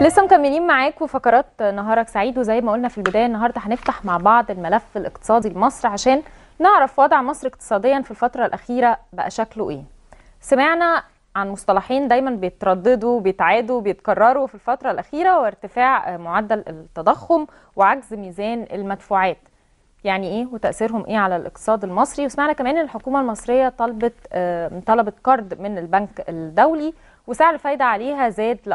لسه مكملين معاكم فقرات نهارك سعيد وزي ما قلنا في البدايه النهارده هنفتح مع بعض الملف الاقتصادي لمصر عشان نعرف وضع مصر اقتصاديا في الفتره الاخيره بقى شكله ايه. سمعنا عن مصطلحين دايما بيترددوا بيتعادوا بيتكرروا في الفتره الاخيره وارتفاع معدل التضخم وعجز ميزان المدفوعات. يعني ايه وتاثيرهم ايه على الاقتصاد المصري وسمعنا كمان ان الحكومه المصريه طلبت طلبت قرض من البنك الدولي وسعر الفايده عليها زاد ل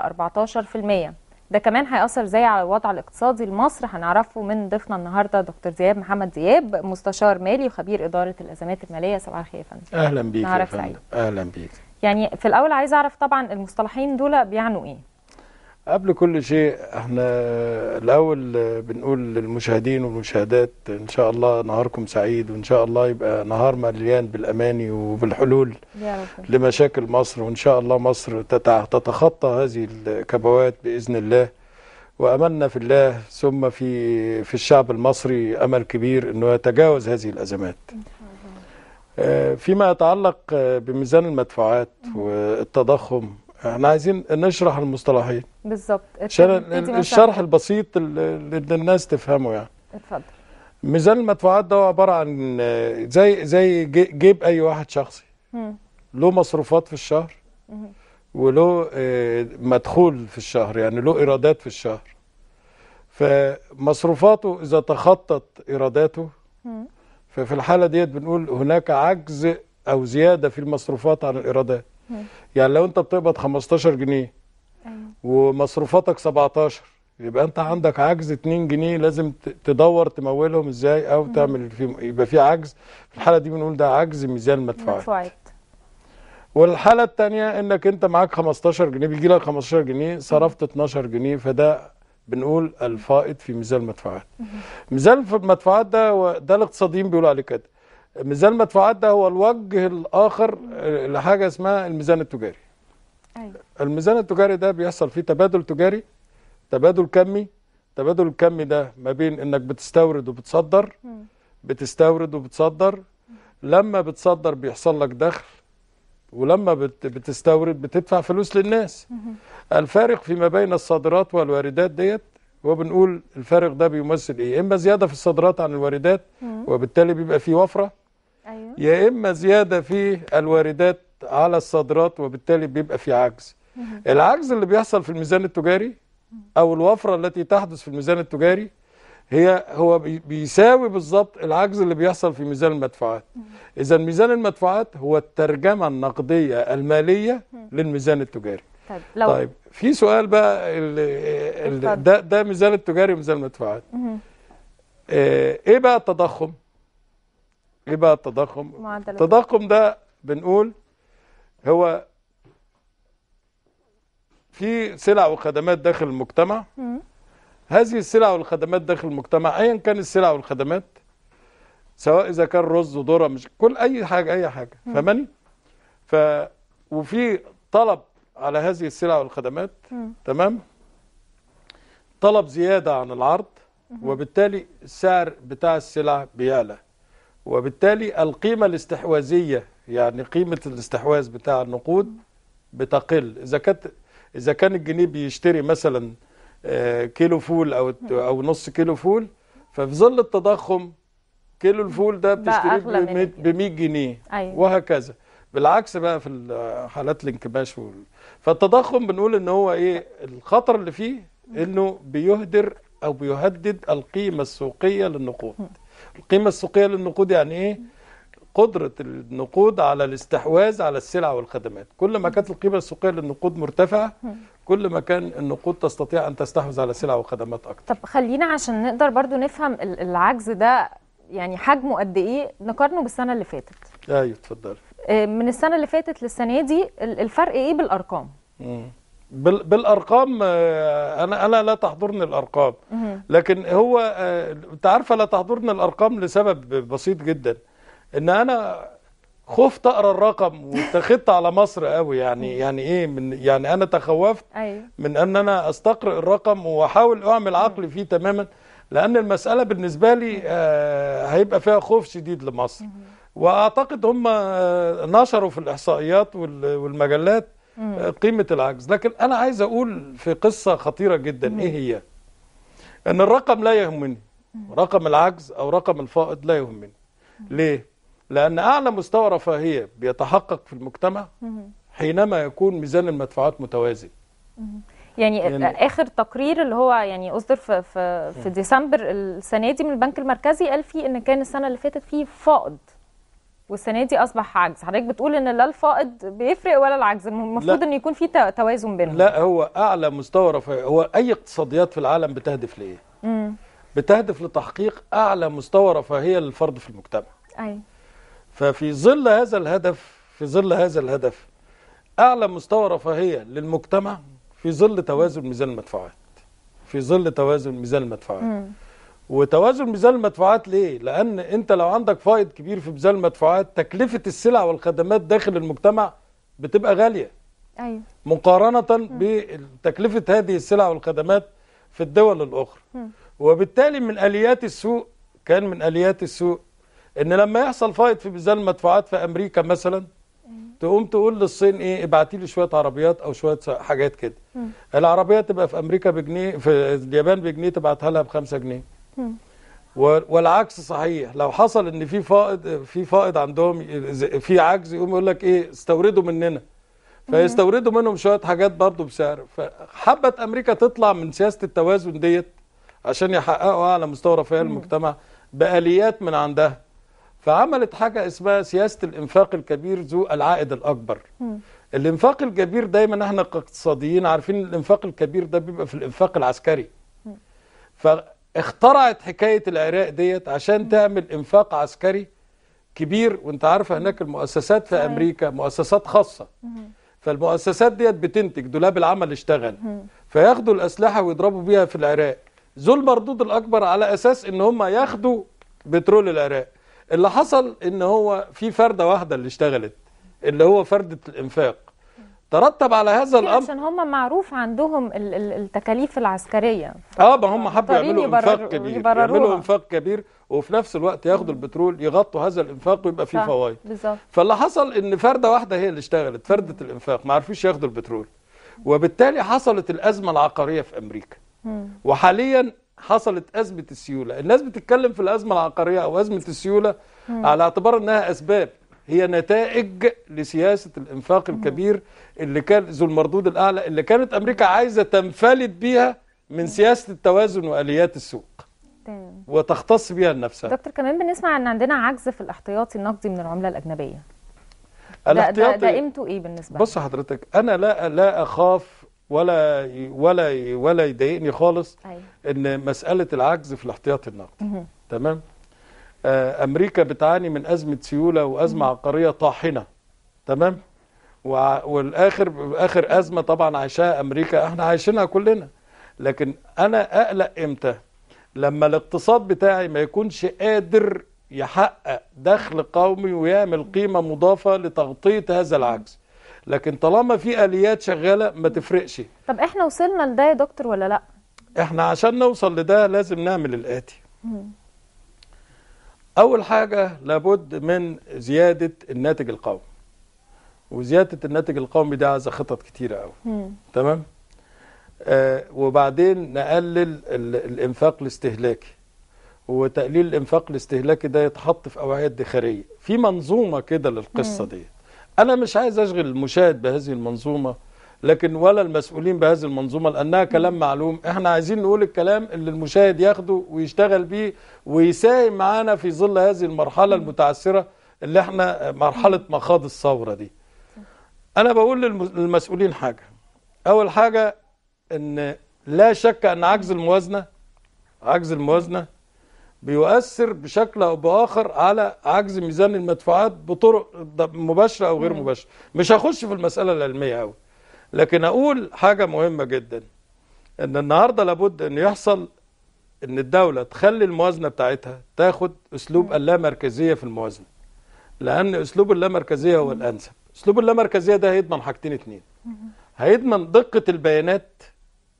14% ده كمان هيأثر ازاي على الوضع الاقتصادي المصري هنعرفه من ضيفنا النهارده دكتور زياد محمد زياب مستشار مالي وخبير اداره الازمات الماليه صباح الخير يا فندم اهلا بيك يا فندم اهلا بيك يعني في الاول عايزه اعرف طبعا المصطلحين دول بيعنوا ايه قبل كل شيء احنا الاول بنقول للمشاهدين والمشاهدات ان شاء الله نهاركم سعيد وان شاء الله يبقى نهار مليان بالاماني وبالحلول يا رب. لمشاكل مصر وان شاء الله مصر تتخطى هذه الكبوات باذن الله واملنا في الله ثم في في الشعب المصري امل كبير انه يتجاوز هذه الازمات آه، فيما يتعلق بميزان المدفوعات والتضخم احنا عايزين نشرح المصطلحين بالظبط عشان الشرح البسيط اللي الناس تفهمه يعني اتفضل ميزان المدفوعات ده عباره عن زي زي جيب اي واحد شخصي مم. له مصروفات في الشهر مم. وله آه، مدخول في الشهر يعني له ايرادات في الشهر فمصروفاته اذا تخطت ايراداته ففي الحاله ديت بنقول هناك عجز او زياده في المصروفات عن الايرادات يعني لو انت بتقبض 15 جنيه أيوة. ومصروفاتك 17 يبقى انت عندك عجز 2 جنيه لازم تدور تمولهم ازاي او تعمل فيهم يبقى في عجز في الحاله دي بنقول ده عجز ميزان مدفوعات مدفوعات والحاله الثانيه انك انت معاك 15 جنيه بيجي لك 15 جنيه صرفت 12 جنيه فده بنقول الفائض في ميزان المدفوعات ميزان المدفوعات ده ده الاقتصاديين بيقولوا عليه كده ميزان المدفوعات ده هو الوجه الاخر آه، لحاجه اسمها الميزان التجاري أيوة. الميزان التجاري ده بيحصل فيه تبادل تجاري تبادل كمي التبادل الكمي ده ما بين انك بتستورد وبتصدر بتستورد وبتصدر لما بتصدر بيحصل لك دخل ولما بتستورد بتدفع فلوس للناس الفارق فيما بين الصادرات والواردات ديت وبنقول الفارق ده بيمثل ايه اما زياده في الصادرات عن الواردات وبالتالي بيبقى في وفره يا إما زيادة في الواردات على الصادرات وبالتالي بيبقى في عجز العجز اللي بيحصل في الميزان التجاري أو الوفرة التي تحدث في الميزان التجاري هي هو بيساوي بالظبط العجز اللي بيحصل في ميزان المدفوعات اذا ميزان المدفوعات هو الترجمه النقديه الماليه للميزان التجاري طيب, لو طيب في سؤال بقى اللي ده ده ميزان التجاري وميزان المدفوعات آه، ايه بقى التضخم ايه بقى التضخم معدل التضخم ده بنقول هو في سلع وخدمات داخل المجتمع هذه السلع والخدمات داخل المجتمع ايا كان السلع والخدمات سواء اذا كان رز وذره مش كل اي حاجه اي حاجه فاهماني ف وفي طلب على هذه السلع والخدمات مم. تمام طلب زياده عن العرض وبالتالي السعر بتاع السلع بيعلى وبالتالي القيمة الاستحواذية يعني قيمة الاستحواذ بتاع النقود بتقل إذا كانت إذا كان الجنيه بيشتري مثلا آه، كيلو فول أو أو نص كيلو فول ففي ظل التضخم كيلو الفول ده بتشتريه ب 100 جنيه أيوة. وهكذا بالعكس بقى في حالات الانكماش فالتضخم بنقول ان هو ايه الخطر اللي فيه انه بيهدر او بيهدد القيمه السوقيه للنقود القيمة السوقية للنقود يعني ايه قدرة النقود على الاستحواذ على السلع والخدمات كل ما كانت القيمة السوقية للنقود مرتفعة كل ما كان النقود تستطيع أن تستحوذ على سلع وخدمات أكتر طب خلينا عشان نقدر برضو نفهم العجز ده يعني حجمه قد إيه نقارنه بالسنة اللي فاتت أيوة اتفضلي آه، من السنة اللي فاتت للسنة دي الفرق إيه بالأرقام؟ مم. بالارقام آه، انا انا لا تحضرني الارقام لكن هو آه، انت عارفه لا تحضرني الارقام لسبب بسيط جدا ان انا خفت اقرا الرقم واتخذت على مصر قوي يعني يعني ايه من يعني انا تخوفت أيوه. من ان انا استقرئ الرقم واحاول اعمل عقلي فيه تماما لان المساله بالنسبه لي آه، هيبقى فيها خوف شديد لمصر واعتقد هم نشروا في الاحصائيات والمجلات آه، قيمه العجز لكن انا عايز اقول في قصه خطيره جدا ايه هي ان الرقم لا يهمني رقم العجز او رقم الفائض لا يهمني ليه لان اعلى مستوى رفاهيه بيتحقق في المجتمع حينما يكون ميزان المدفوعات متوازن يعني, يعني اخر تقرير اللي هو يعني اصدر في في, في ديسمبر السنه دي من البنك المركزي قال فيه ان كان السنه اللي فاتت فيه فائض والسنه دي اصبح عجز حضرتك بتقول ان لا الفائض بيفرق ولا العجز المفروض ان يكون في توازن بينهم لا هو اعلى مستوى رفاهيه هو اي اقتصاديات في العالم بتهدف لايه امم بتهدف لتحقيق اعلى مستوى رفاهيه للفرد في المجتمع اي ففي ظل هذا الهدف في ظل هذا الهدف اعلى مستوى رفاهيه للمجتمع في ظل توازن ميزان المدفوعات في ظل توازن ميزان المدفوعات مم. وتوازن ميزان المدفوعات ليه؟ لأن أنت لو عندك فائض كبير في ميزان المدفوعات تكلفة السلع والخدمات داخل المجتمع بتبقى غالية أيوة. مقارنة م. بتكلفة هذه السلع والخدمات في الدول الأخرى وبالتالي من آليات السوق كان من آليات السوق إن لما يحصل فائض في ميزان المدفوعات في أمريكا مثلا أيوة. تقوم تقول للصين ايه ابعتي لي شويه عربيات او شويه حاجات كده العربيه تبقى في امريكا بجنيه في اليابان بجنيه تبعتها لها بخمسة 5 جنيه والعكس صحيح لو حصل ان في فائض في فائض عندهم في عجز يقوم يقول لك ايه استوردوا مننا فيستوردوا منهم شويه حاجات برضه بسعر فحبت امريكا تطلع من سياسه التوازن ديت عشان يحققوا اعلى مستوى رفاهيه المجتمع باليات من عندها فعملت حاجه اسمها سياسه الانفاق الكبير ذو العائد الاكبر الانفاق الكبير دايما احنا كاقتصاديين عارفين الانفاق الكبير ده بيبقى في الانفاق العسكري ف اخترعت حكاية العراق ديت عشان تعمل انفاق عسكري كبير وانت عارفة هناك المؤسسات في امريكا مؤسسات خاصة فالمؤسسات ديت بتنتج دولاب العمل اشتغل فياخدوا الاسلحة ويضربوا بيها في العراق ذو المردود الاكبر على اساس ان هم ياخدوا بترول العراق اللي حصل ان هو في فردة واحدة اللي اشتغلت اللي هو فردة الانفاق ترتب على هذا الامر عشان هم معروف عندهم التكاليف العسكريه اه ما هم حبوا يعملوا انفاق كبير يعملوا انفاق كبير وفي نفس الوقت ياخدوا البترول يغطوا هذا الانفاق ويبقى فيه فوائد فاللي حصل ان فرده واحده هي اللي اشتغلت فرده الانفاق ما عرفوش ياخدوا البترول وبالتالي حصلت الازمه العقاريه في امريكا وحاليا حصلت ازمه السيوله الناس بتتكلم في الازمه العقاريه او ازمه السيوله على اعتبار انها اسباب هي نتائج لسياسة الإنفاق الكبير اللي كان ذو المردود الأعلى اللي كانت أمريكا عايزة تنفلت بيها من سياسة التوازن وآليات السوق تمام. وتختص بيها نفسها دكتور كمان بنسمع ان عندنا عجز في الاحتياطي النقدي من العمله الاجنبيه ده, ده, ده قيمته ايه بالنسبه بص حضرتك انا لا لا اخاف ولا ولا ولا يضايقني خالص أيوه. ان مساله العجز في الاحتياطي النقدي تمام آه، امريكا بتعاني من ازمه سيوله وازمه عقاريه طاحنه تمام والاخر اخر ازمه طبعا عايشاها امريكا احنا عايشينها كلنا لكن انا اقلق امتى لما الاقتصاد بتاعي ما يكونش قادر يحقق دخل قومي ويعمل قيمه مضافه لتغطيه هذا العجز لكن طالما في اليات شغاله ما تفرقش طب احنا وصلنا لده يا دكتور ولا لا احنا عشان نوصل لده لازم نعمل الاتي أول حاجة لابد من زيادة الناتج القومي وزيادة الناتج القومي ده عايزة خطط كتيرة قوي تمام آه وبعدين نقلل الإنفاق الاستهلاكي وتقليل الإنفاق الاستهلاكي ده يتحط في أوعية ادخارية في منظومة كده للقصة دي أنا مش عايز أشغل المشاهد بهذه المنظومة لكن ولا المسؤولين بهذه المنظومة لأنها كلام معلوم احنا عايزين نقول الكلام اللي المشاهد ياخده ويشتغل بيه ويساهم معانا في ظل هذه المرحلة المتعثرة اللي احنا مرحلة مخاض الثورة دي أنا بقول للمسؤولين حاجة أول حاجة أن لا شك أن عجز الموازنة عجز الموازنة بيؤثر بشكل أو بآخر على عجز ميزان المدفوعات بطرق مباشرة أو غير مباشرة مش هخش في المسألة العلمية قوي لكن اقول حاجه مهمه جدا ان النهارده لابد ان يحصل ان الدوله تخلي الموازنه بتاعتها تاخد اسلوب اللامركزيه في الموازنه لان اسلوب اللامركزيه هو الانسب اسلوب اللامركزيه ده هيضمن حاجتين اتنين هيضمن دقه البيانات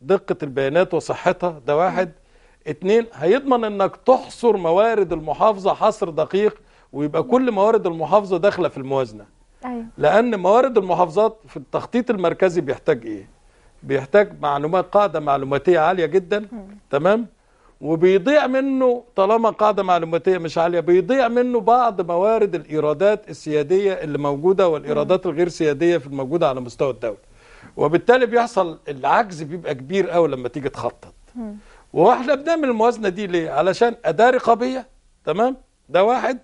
دقه البيانات وصحتها ده واحد اتنين هيضمن انك تحصر موارد المحافظه حصر دقيق ويبقى كل موارد المحافظه داخله في الموازنه أيوة. لأن موارد المحافظات في التخطيط المركزي بيحتاج إيه؟ بيحتاج معلومات قاعدة معلوماتية عالية جدا م. تمام؟ وبيضيع منه طالما قاعدة معلوماتية مش عالية بيضيع منه بعض موارد الإيرادات السيادية اللي موجودة والإيرادات الغير سيادية في الموجودة على مستوى الدولة وبالتالي بيحصل العجز بيبقى كبير قوي لما تيجي تخطط واحنا بنعمل الموازنة دي ليه؟ علشان أداة رقابية تمام؟ ده واحد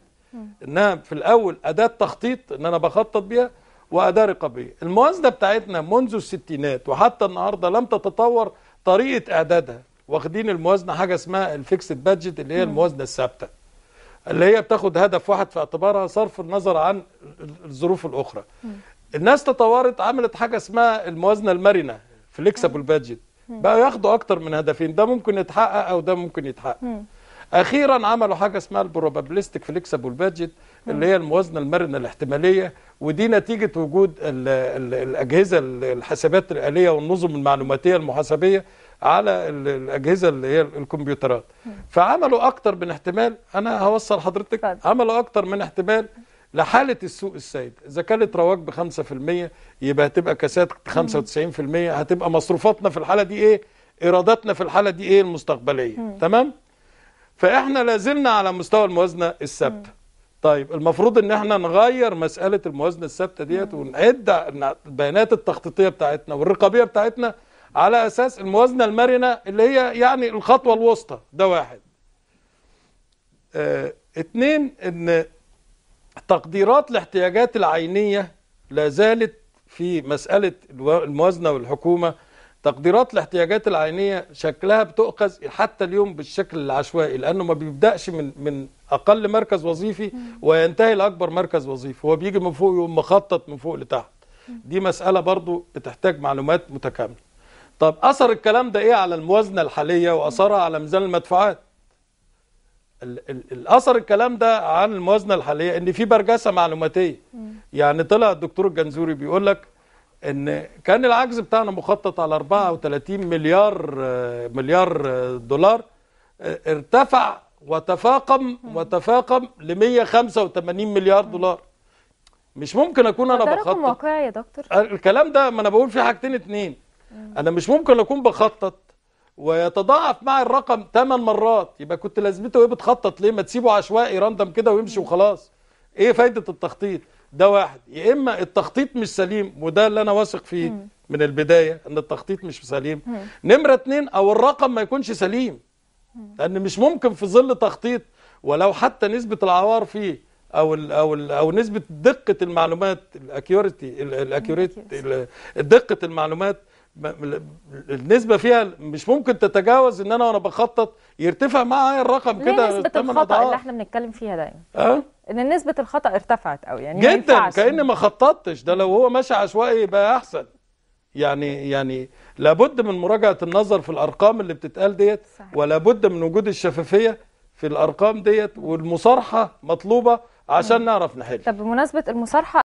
انها في الاول اداه تخطيط ان انا بخطط بيها واداه رقابيه الموازنه بتاعتنا منذ الستينات وحتى النهارده لم تتطور طريقه اعدادها واخدين الموازنه حاجه اسمها الفيكسد بادجت اللي هي الموازنه الثابته اللي هي بتاخد هدف واحد في اعتبارها صرف النظر عن الظروف الاخرى الناس تطورت عملت حاجه اسمها الموازنه المرنه فليكسبل بادجت بقى ياخدوا اكتر من هدفين ده ممكن يتحقق او ده ممكن يتحقق اخيرا عملوا حاجه اسمها البروبابلستيك فليكسبل بادجت اللي هي الموازنه المرنه الاحتماليه ودي نتيجه وجود الـ الـ الاجهزه الحسابات الاليه والنظم المعلوماتيه المحاسبيه على الاجهزه اللي هي الكمبيوترات فعملوا اكتر من احتمال انا هوصل حضرتك عملوا اكتر من احتمال لحالة السوق السائد إذا كانت رواج ب 5% يبقى هتبقى كاسات 95% هتبقى مصروفاتنا في الحالة دي إيه إيراداتنا في الحالة دي إيه المستقبلية تمام فاحنا لازلنا على مستوى الموازنه الثابته طيب المفروض ان احنا نغير مساله الموازنه الثابته ديت ونعد البيانات التخطيطيه بتاعتنا والرقابيه بتاعتنا على اساس الموازنه المرنه اللي هي يعني الخطوه الوسطى ده واحد اه ان تقديرات الاحتياجات العينيه لا زالت في مساله الموازنه والحكومه تقديرات الاحتياجات العينيه شكلها بتؤخذ حتى اليوم بالشكل العشوائي لانه ما بيبداش من من اقل مركز وظيفي وينتهي لاكبر مركز وظيفي هو بيجي من فوق يقوم مخطط من فوق لتحت دي مساله برضو بتحتاج معلومات متكامله طب اثر الكلام ده ايه على الموازنه الحاليه واثرها على ميزان المدفوعات الاثر الكلام ده عن الموازنه الحاليه ان في برجسه معلوماتيه يعني طلع الدكتور الجنزوري بيقول لك ان كان العجز بتاعنا مخطط على 34 مليار مليار دولار ارتفع وتفاقم وتفاقم ل 185 مليار دولار مش ممكن اكون انا بخطط ده رقم واقعي يا دكتور آه، الكلام ده ما انا بقول فيه حاجتين اتنين انا مش ممكن اكون بخطط ويتضاعف مع الرقم 8 مرات يبقى كنت لازمته ايه بتخطط ليه ما تسيبه عشوائي راندم كده ويمشي وخلاص ايه فايده التخطيط ده واحد يا اما التخطيط مش سليم وده اللي انا واثق فيه مم. من البدايه ان التخطيط مش سليم مم. نمره اتنين او الرقم ما يكونش سليم مم. لان مش ممكن في ظل تخطيط ولو حتى نسبه العوار فيه او الـ او الـ او نسبه دقه المعلومات الاكيوريتي الاكيوريتي دقه المعلومات النسبة فيها مش ممكن تتجاوز ان انا وانا بخطط يرتفع معايا الرقم كده نسبة الخطأ اللي احنا بنتكلم فيها دايما اه ان نسبه الخطا ارتفعت قوي يعني جدا كان ما خططتش ده لو هو ماشي عشوائي يبقى احسن يعني يعني لابد من مراجعه النظر في الارقام اللي بتتقال ديت ولابد من وجود الشفافيه في الارقام ديت والمصارحه مطلوبه عشان نعرف نحل طب بمناسبه المصارحه